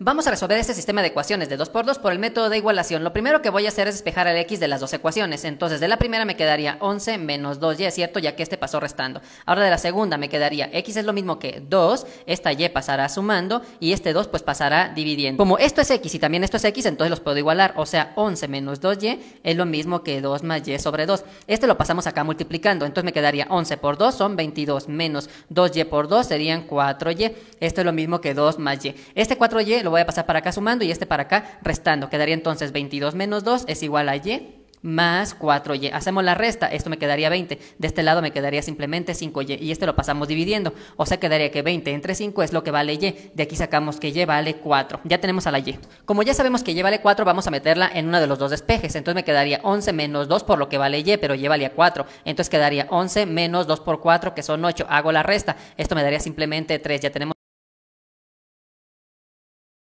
Vamos a resolver este sistema de ecuaciones de 2 por 2 por el método de igualación. Lo primero que voy a hacer es despejar el x de las dos ecuaciones. Entonces, de la primera me quedaría 11 menos 2y, ¿cierto? Ya que este pasó restando. Ahora de la segunda me quedaría x es lo mismo que 2, esta y pasará sumando y este 2 pues pasará dividiendo. Como esto es x y también esto es x, entonces los puedo igualar. O sea, 11 menos 2y es lo mismo que 2 más y sobre 2. Este lo pasamos acá multiplicando. Entonces me quedaría 11 por 2 son 22 menos 2y por 2 serían 4y. Esto es lo mismo que 2 más y. Este 4y lo voy a pasar para acá sumando y este para acá restando. Quedaría entonces 22 menos 2 es igual a y más 4y. Hacemos la resta, esto me quedaría 20. De este lado me quedaría simplemente 5y y este lo pasamos dividiendo. O sea, quedaría que 20 entre 5 es lo que vale y. De aquí sacamos que y vale 4. Ya tenemos a la y. Como ya sabemos que y vale 4, vamos a meterla en uno de los dos despejes. Entonces me quedaría 11 menos 2 por lo que vale y, pero y valía 4. Entonces quedaría 11 menos 2 por 4, que son 8. Hago la resta. Esto me daría simplemente 3. Ya tenemos